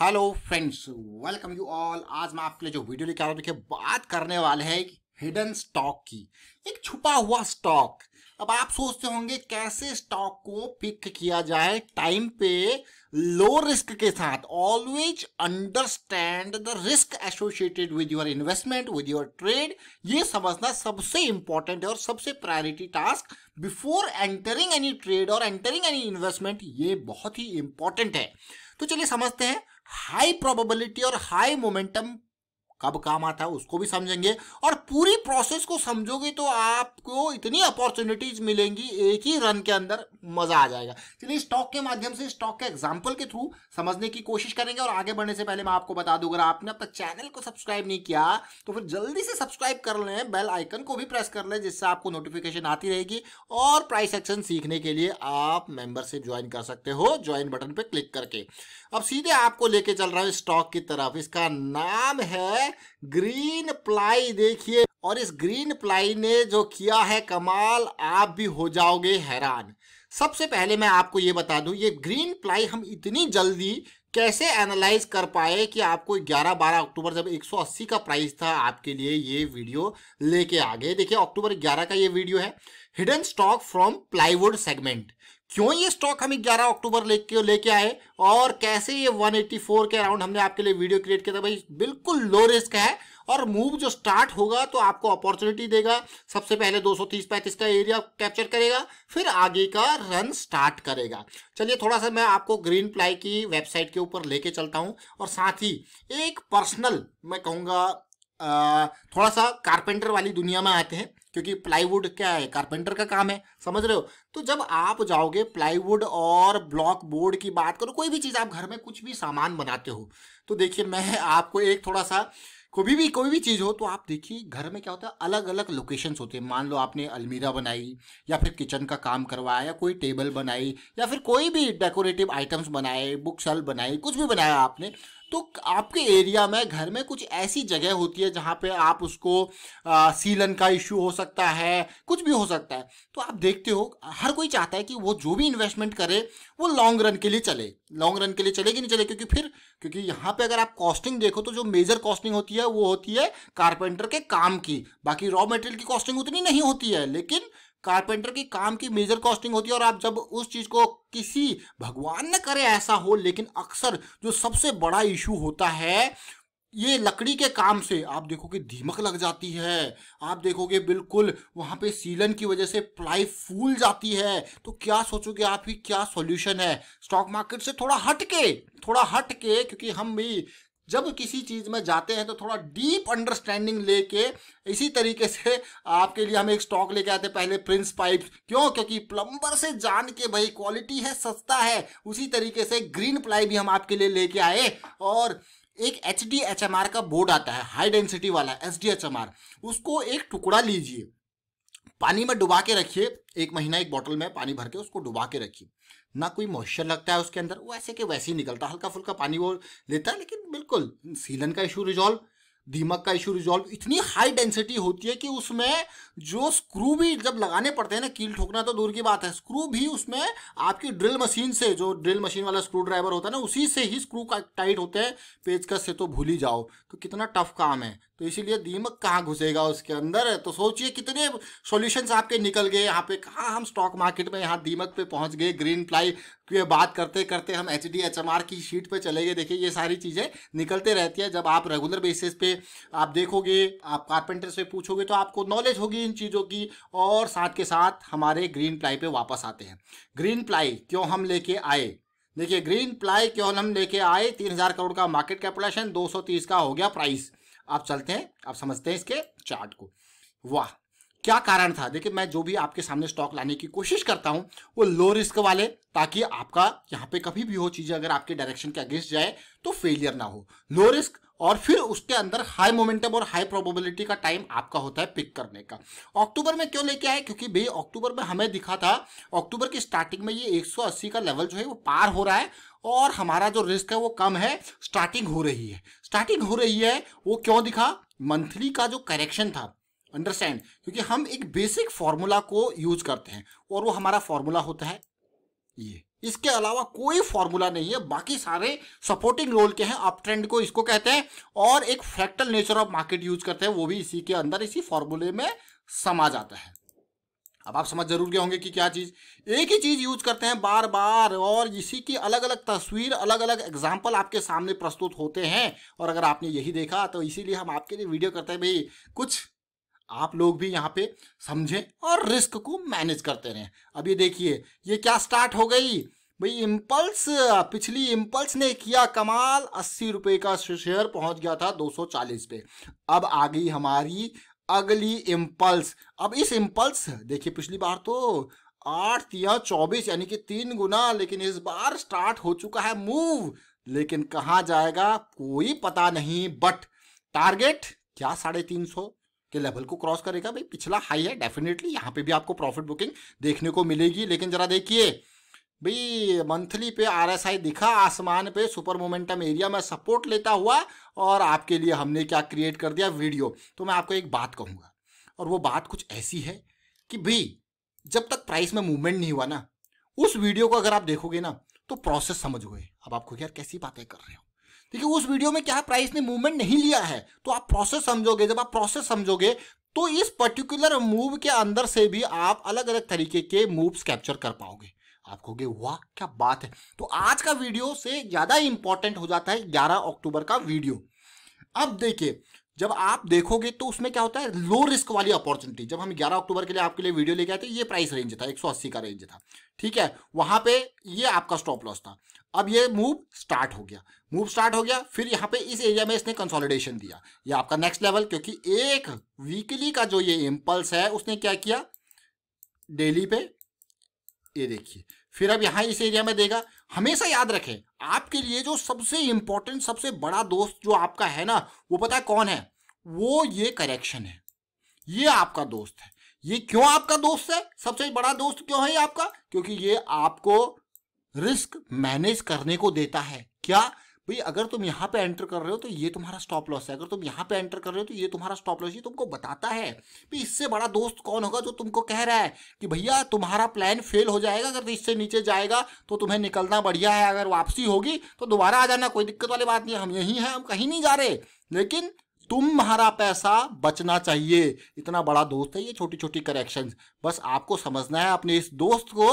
hello friends welcome you all आज मैं आपके लिए जो वीडियो लेकर देखिए बात करने वाले हैं हिडन स्टॉक की एक छुपा हुआ स्टॉक अब आप सोचते होंगे कैसे स्टॉक को पिक किया जाए टाइम पे लो रिस्क के साथ always understand the risk associated with your investment with your trade ये समझना सबसे इंपॉर्टेंट है और सबसे priority task before entering any trade और एंटरिंग एनी इन्वेस्टमेंट ये बहुत ही इंपॉर्टेंट है तो चलिए समझते हैं high probability or high momentum कब काम आता है उसको भी समझेंगे और पूरी प्रोसेस को समझोगे तो आपको इतनी अपॉर्चुनिटीज मिलेंगी एक ही रन के अंदर मजा आ जाएगा चलिए स्टॉक के माध्यम से स्टॉक के एग्जाम्पल के थ्रू समझने की कोशिश करेंगे और आगे बढ़ने से पहले मैं आपको बता दूं अगर आपने अब तक चैनल को सब्सक्राइब नहीं किया तो फिर जल्दी से सब्सक्राइब कर लें बेल आइकन को भी प्रेस कर लें जिससे आपको नोटिफिकेशन आती रहेगी और प्राइस एक्शन सीखने के लिए आप मेंबरशिप ज्वाइन कर सकते हो ज्वाइन बटन पर क्लिक करके अब सीधे आपको लेके चल रहा है स्टॉक की तरफ इसका नाम है ग्रीन प्लाई देखिए और इस ग्रीन प्लाई ने जो किया है कमाल आप भी हो जाओगे हैरान सबसे पहले मैं आपको ये बता दूं ये ग्रीन प्लाई हम इतनी जल्दी कैसे एनालाइज कर पाए कि आपको 11-12 अक्टूबर जब 180 का प्राइस था आपके लिए ये वीडियो लेके आ गए देखिए अक्टूबर 11 का ये वीडियो है hidden stock from plywood segment क्यों ये स्टॉक हमें 11 अक्टूबर लेके लेके आए और कैसे ये 184 के अराउंड हमने आपके लिए वीडियो क्रिएट किया था भाई बिल्कुल लो रिस्क है और मूव जो स्टार्ट होगा तो आपको अपॉर्चुनिटी देगा सबसे पहले 230 35 का एरिया कैप्चर करेगा फिर आगे का रन स्टार्ट करेगा चलिए थोड़ा सा मैं आपको ग्रीन प्लाई की वेबसाइट के ऊपर लेके चलता हूँ और साथ ही एक पर्सनल मैं कहूँगा थोड़ा सा कारपेंटर वाली दुनिया में आते हैं क्योंकि प्लाईवुड क्या है कारपेंटर का काम है समझ रहे हो तो जब आप जाओगे प्लाईवुड और ब्लॉक बोर्ड की बात करो कोई भी चीज़ आप घर में कुछ भी सामान बनाते हो तो देखिए मैं आपको एक थोड़ा सा कोई भी कोई भी चीज़ हो तो आप देखिए घर में क्या होता है अलग अलग लोकेशंस होते हैं मान लो आपने अलमीरा बनाई या फिर किचन का काम करवाया या कोई टेबल बनाई या फिर कोई भी डेकोरेटिव आइटम्स बनाए बुक शेल्फ बनाई कुछ भी बनाया आपने तो आपके एरिया में घर में कुछ ऐसी जगह होती है जहाँ पे आप उसको आ, सीलन का इश्यू हो सकता है कुछ भी हो सकता है तो आप देखते हो हर कोई चाहता है कि वो जो भी इन्वेस्टमेंट करे वो लॉन्ग रन के लिए चले लॉन्ग रन के लिए चले कि नहीं चले क्योंकि फिर क्योंकि यहाँ पे अगर आप कॉस्टिंग देखो तो जो मेजर कॉस्टिंग होती है वो होती है कारपेंटर के काम की बाकी रॉ मटेरियल की कॉस्टिंग उतनी नहीं होती है लेकिन कारपेंटर की काम की मेजर कॉस्टिंग होती है और आप जब उस चीज़ को किसी भगवान न करे ऐसा हो लेकिन अक्सर जो सबसे बड़ा इशू होता है ये लकड़ी के काम से आप देखोगे धीमक लग जाती है आप देखोगे बिल्कुल वहाँ पे सीलन की वजह से प्लाई फूल जाती है तो क्या सोचोगे आप ही क्या सॉल्यूशन है स्टॉक मार्केट से थोड़ा हट के थोड़ा हट के क्योंकि हम भी जब किसी चीज़ में जाते हैं तो थोड़ा डीप अंडरस्टैंडिंग लेके इसी तरीके से आपके लिए हम एक स्टॉक लेके आते हैं पहले प्रिंस पाइप क्यों क्योंकि प्लम्बर से जान के भाई क्वालिटी है सस्ता है उसी तरीके से ग्रीन प्लाई भी हम आपके लिए लेके आए और एक H D H M R का बोर्ड आता है हाई डेंसिटी वाला H D H M R उसको एक टुकड़ा लीजिए पानी में डुबा के रखिए एक महीना एक बॉटल में पानी भर के उसको डुबा के रखिए ना कोई मॉइस्चर लगता है उसके अंदर वैसे के वैसे ही निकलता है हल्का फुल्का पानी वो लेता है लेकिन बिल्कुल सीलन का इशू रिजॉल्व दीमक का इशू रिजॉल्व इतनी हाई डेंसिटी होती है कि उसमें जो स्क्रू भी जब लगाने पड़ते हैं ना कील ठोकना तो दूर की बात है स्क्रू भी उसमें आपकी ड्रिल मशीन से जो ड्रिल मशीन वाला स्क्रू ड्राइवर होता है ना उसी से ही स्क्रू का टाइट होते हैं पेचकस से तो भूल ही जाओ तो कितना टफ काम है तो इसीलिए दीमक कहाँ घुसेगा उसके अंदर तो सोचिए कितने सॉल्यूशंस आपके निकल गए यहाँ पे कहाँ हम स्टॉक मार्केट में यहाँ दीमक पे पहुँच गए ग्रीन प्लाई की बात करते करते हम H D H M R की शीट पे चले गए देखिए ये सारी चीज़ें निकलते रहती हैं जब आप रेगुलर बेसिस पे आप देखोगे आप कारपेंटर से पूछोगे तो आपको नॉलेज होगी इन चीज़ों की और साथ के साथ हमारे ग्रीन प्लाई पर वापस आते हैं ग्रीन प्लाई क्यों हम लेके आए देखिए ग्रीन प्लाई क्यों हम लेके आए तीन हज़ार करोड़ का मार्केट कैपिटेशन दो सौ तीस का हो गया प्राइस आप चलते हैं आप समझते हैं इसके चार्ट को वाह क्या कारण था देखिए मैं जो भी आपके सामने स्टॉक लाने की कोशिश करता हूं वो लो रिस्क वाले ताकि आपका यहाँ पे कभी भी हो चीजें अगर आपके डायरेक्शन के अगेंस्ट जाए तो फेलियर ना हो लो रिस्क और फिर उसके अंदर हाई मोमेंटम और हाई प्रोबेबिलिटी का टाइम आपका होता है पिक करने का अक्टूबर में क्यों लेके आए क्योंकि भाई अक्टूबर में हमें दिखा था अक्टूबर की स्टार्टिंग में ये 180 का लेवल जो है वो पार हो रहा है और हमारा जो रिस्क है वो कम है स्टार्टिंग हो रही है स्टार्टिंग हो रही है वो क्यों दिखा मंथली का जो करेक्शन था अंडरस्टैंड क्योंकि हम एक बेसिक फार्मूला को यूज करते हैं और वो हमारा फार्मूला होता है ये इसके अलावा कोई फार्मूला नहीं है बाकी सारे सपोर्टिंग रोल के हैं अप ट्रेंड को इसको कहते हैं और एक fractal nature of market use करते हैं वो भी इसी के अंदर इसी फॉर्मूले में समा जाता है अब आप समझ जरूर गए होंगे कि क्या चीज़ एक ही चीज़ यूज करते हैं बार बार और इसी की अलग अलग तस्वीर अलग अलग एग्जाम्पल आपके सामने प्रस्तुत होते हैं और अगर आपने यही देखा तो इसीलिए हम आपके लिए वीडियो करते हैं भाई कुछ आप लोग भी यहाँ पे समझें और रिस्क को मैनेज करते रहें अब ये देखिए ये क्या स्टार्ट हो गई भाई इम्पल्स पिछली इम्पल्स ने किया कमाल अस्सी रुपये का शेयर पहुंच गया था 240 पे अब आ गई हमारी अगली इम्पल्स अब इस इम्पल्स देखिए पिछली बार तो आठ या चौबीस यानी कि तीन गुना लेकिन इस बार स्टार्ट हो चुका है मूव लेकिन कहाँ जाएगा कोई पता नहीं बट टारगेट क्या साढ़े तीन सौ के लेवल को क्रॉस करेगा भाई पिछला हाई है डेफिनेटली यहाँ पे भी आपको प्रॉफिट बुकिंग देखने को मिलेगी लेकिन जरा देखिए भाई मंथली पे आर एस आई दिखा आसमान पे सुपर मोमेंटम एरिया में सपोर्ट लेता हुआ और आपके लिए हमने क्या क्रिएट कर दिया वीडियो तो मैं आपको एक बात कहूँगा और वो बात कुछ ऐसी है कि भाई जब तक प्राइस में मूवमेंट नहीं हुआ ना उस वीडियो को अगर आप देखोगे ना तो प्रोसेस समझोगे अब आपको यार कैसी बातें कर रहे हो है उस वीडियो में क्या प्राइस ने मूवमेंट नहीं लिया है तो आप प्रोसेस समझोगे जब आप प्रोसेस समझोगे तो इस पर्टिकुलर मूव के अंदर से भी आप अलग अलग तरीके के मूव्स कैप्चर कर पाओगे आप कहोगे वाह क्या बात है तो आज का वीडियो से ज़्यादा इंपॉर्टेंट हो जाता है 11 अक्टूबर का वीडियो अब देखिए जब आप देखोगे तो उसमें क्या होता है लो रिस्क वाली अपॉर्चुनिटी जब हम 11 अक्टूबर के लिए आपके लिए वीडियो लेके आए थे ये प्राइस रेंज था 180 का रेंज था ठीक है वहां पे ये आपका स्टॉप लॉस था अब ये मूव स्टार्ट हो गया मूव स्टार्ट हो गया फिर यहाँ पे इस एरिया में इसने कंसोलिडेशन दिया ये आपका नेक्स्ट लेवल क्योंकि एक वीकली का जो ये इम्पल्स है उसने क्या किया डेली पे ये देखिए फिर अब यहाँ इस एरिया में देगा हमेशा याद रखें आपके लिए जो सबसे इंपॉर्टेंट सबसे बड़ा दोस्त जो आपका है ना वो पता है कौन है वो ये करेक्शन है ये आपका दोस्त है ये क्यों आपका दोस्त है सबसे बड़ा दोस्त क्यों है ये आपका क्योंकि ये आपको रिस्क मैनेज करने को देता है क्या भाई अगर तुम यहाँ पे एंटर कर रहे हो तो ये तुम्हारा स्टॉप लॉस है अगर तुम यहाँ पे एंटर कर रहे हो तो ये तुम्हारा स्टॉप लॉस ये तुमको बताता है भाई इससे बड़ा दोस्त कौन होगा जो तुमको कह रहा है कि भैया तुम्हारा प्लान फेल हो जाएगा अगर इससे नीचे जाएगा तो तुम्हें निकलना बढ़िया है अगर वापसी होगी तो दोबारा आ जाना कोई दिक्कत वाली बात नहीं हम यहीं हैं हम कहीं नहीं जा रहे लेकिन तुम्हारा पैसा बचना चाहिए इतना बड़ा दोस्त है ये छोटी छोटी करेक्शंस बस आपको समझना है अपने इस दोस्त को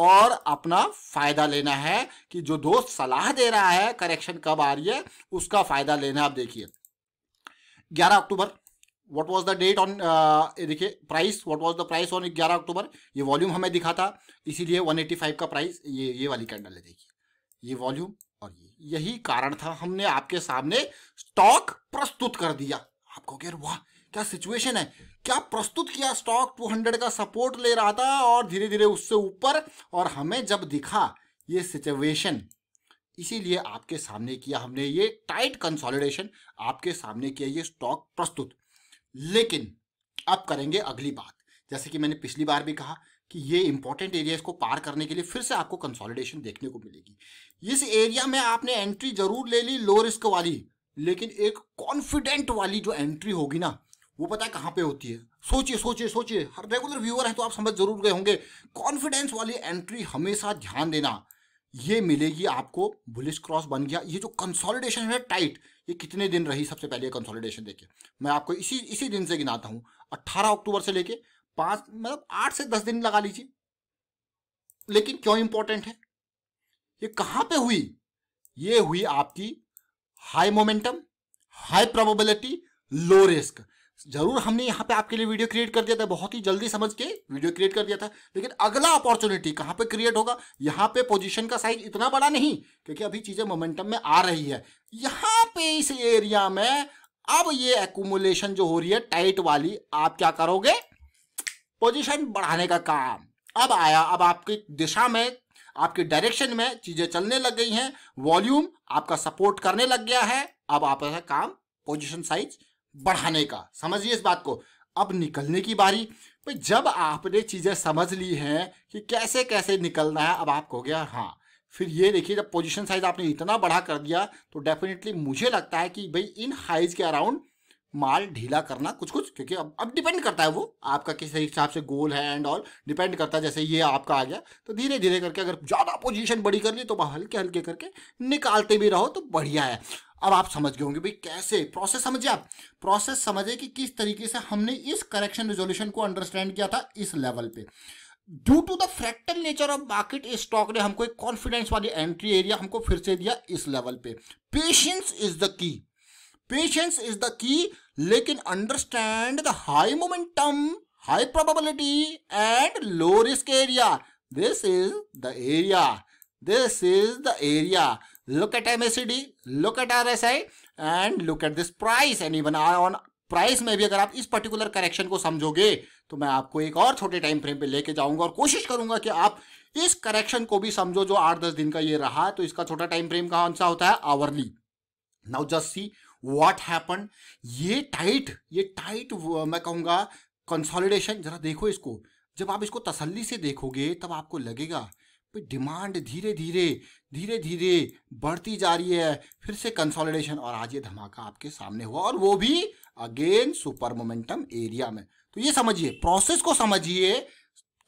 और अपना फ़ायदा लेना है कि जो दोस्त सलाह दे रहा है करेक्शन कब आ रही है उसका फ़ायदा लेना है आप देखिए 11 October what was the date on देखिए price what was the price on ग्यारह अक्टूबर ये वॉल्यूम हमें दिखा था इसीलिए वन का प्राइस ये ये वाली कैंडल है देखिए ये वॉल्यूम और यही कारण था हमने आपके सामने स्टॉक प्रस्तुत कर दिया आपको कहोगे वाह क्या सिचुएशन है क्या प्रस्तुत किया स्टॉक 200 का सपोर्ट ले रहा था और धीरे धीरे उससे ऊपर और हमें जब दिखा ये सिचुएशन इसीलिए आपके सामने किया हमने ये टाइट कंसोलिडेशन आपके सामने किया ये स्टॉक प्रस्तुत लेकिन अब करेंगे अगली बात जैसे कि मैंने पिछली बार भी कहा कि ये इंपॉर्टेंट एरिया इसको पार करने के लिए फिर से आपको कंसोलिडेशन देखने को मिलेगी इस एरिया में आपने एंट्री जरूर ले ली लो रिस्क वाली लेकिन एक कॉन्फिडेंट वाली जो एंट्री होगी ना वो पता है कहाँ पे होती है सोचिए सोचिए सोचिए हर रेगुलर व्यूअर है तो आप समझ जरूर गए होंगे कॉन्फिडेंस वाली एंट्री हमेशा ध्यान देना ये मिलेगी आपको बुलिश क्रॉस बन गया ये जो कंसोलिडेशन है टाइट ये कितने दिन रही सबसे पहले कंसोलिडेशन देखिए मैं आपको इसी इसी दिन से गिनाता हूँ 18 अक्टूबर से लेके पांच मतलब आठ से दस दिन लगा लीजिए लेकिन क्यों इंपॉर्टेंट है ये कहां पे हुई ये हुई आपकी high momentum high probability low risk जरूर हमने यहां पे आपके लिए वीडियो क्रिएट कर दिया था बहुत ही जल्दी समझ के वीडियो क्रिएट कर दिया था लेकिन अगला अपॉर्चुनिटी कहां पे क्रिएट होगा यहां पे पोजीशन का साइज इतना बड़ा नहीं क्योंकि अभी चीजें मोमेंटम में आ रही है यहां पे इस एरिया में अब ये एकुमुलेशन जो हो रही है टाइट वाली आप क्या करोगे पोजीशन बढ़ाने का काम अब आया अब आपकी दिशा में आपके डायरेक्शन में चीजें चलने लग गई हैं वॉल्यूम आपका सपोर्ट करने लग गया है अब आप ऐसा काम पोजीशन साइज बढ़ाने का समझिए इस बात को अब निकलने की बारी भाई जब आपने चीजें समझ ली हैं कि कैसे कैसे निकलना है अब आप गया हाँ फिर ये देखिए जब पोजीशन साइज आपने इतना बढ़ा कर दिया तो डेफिनेटली मुझे लगता है कि भाई इन हाइज के अराउंड माल ढीला करना कुछ कुछ क्योंकि अब अब डिपेंड करता है वो आपका किस हिसाब से गोल है एंड ऑल डिपेंड करता है जैसे ये आपका आ गया तो धीरे धीरे करके अगर ज़्यादा पोजीशन बड़ी कर ली तो हल्के हल्के करके निकालते भी रहो तो बढ़िया है अब आप समझ गए होंगे भाई कैसे प्रोसेस समझे आप प्रोसेस समझे कि किस तरीके से हमने इस करेक्शन रिजोल्यूशन को अंडरस्टैंड किया था इस लेवल पे due to the fractal nature of market stock ने हमको एक कॉन्फिडेंस वाली एंट्री एरिया हमको फिर से दिया इस लेवल पे patience is the key patience is the key लेकिन understand the high momentum high probability and low risk area this is the area this is the area look at M S C D look at R S I and look at this price and even on price में भी अगर आप इस particular correction को समझोगे तो मैं आपको एक और छोटे टाइम फ्रेम पे लेके जाऊंगा और कोशिश करूंगा कि आप इस करेक्शन को भी समझो जो आठ दस दिन का ये रहा तो इसका छोटा टाइम फ्रेम कहा होता है hourly now just see what happen ये टाइट ये टाइट uh, मैं कहूँगा कंसोलिडेशन जरा देखो इसको जब आप इसको तसल्ली से देखोगे तब आपको लगेगा भाई डिमांड धीरे धीरे धीरे धीरे बढ़ती जा रही है फिर से कंसोलिडेशन और आज ये धमाका आपके सामने हुआ और वो भी अगेन सुपर मोमेंटम एरिया में तो ये समझिए प्रोसेस को समझिए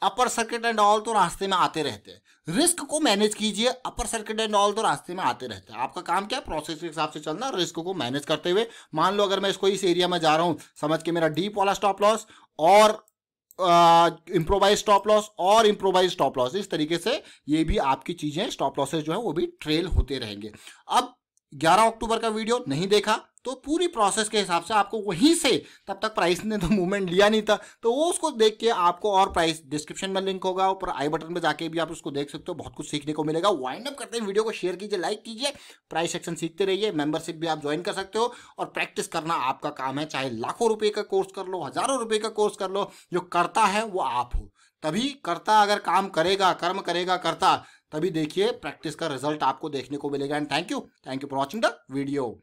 अपर सर्किट एंड ऑल तो रास्ते में आते रहते हैं रिस्क को मैनेज कीजिए अपर सर्किट एंड ऑल तो रास्ते में आते रहते हैं आपका काम क्या है प्रोसेस के हिसाब से चलना रिस्क को मैनेज करते हुए मान लो अगर मैं इसको इस एरिया में जा रहा हूँ समझ के मेरा डीप वाला स्टॉप लॉस और इम्प्रोवाइज स्टॉप लॉस और इम्प्रोवाइज स्टॉप लॉस इस तरीके से ये भी आपकी चीज़ें स्टॉप लॉसेज जो है वो भी ट्रेल होते रहेंगे अब 11 अक्टूबर का वीडियो नहीं देखा तो पूरी प्रोसेस के हिसाब से आपको वहीं से तब तक प्राइस ने तो मूवमेंट लिया नहीं था तो वो उसको देख के आपको और प्राइस डिस्क्रिप्शन में लिंक होगा ऊपर आई बटन में जाके भी आप उसको देख सकते हो बहुत कुछ सीखने को मिलेगा वाइंड अप करते हैं वीडियो को शेयर कीजिए लाइक कीजिए प्राइस सेक्शन सीखते रहिए मेंबरशिप भी आप ज्वाइन कर सकते हो और प्रैक्टिस करना आपका काम है चाहे लाखों रुपये का कोर्स कर लो हजारों रुपये का कोर्स कर लो जो करता है वो आप हो तभी करता अगर काम करेगा कर्म करेगा करता तभी देखिए प्रैक्टिस का रिजल्ट आपको देखने को मिलेगा and thank you thank you for watching the video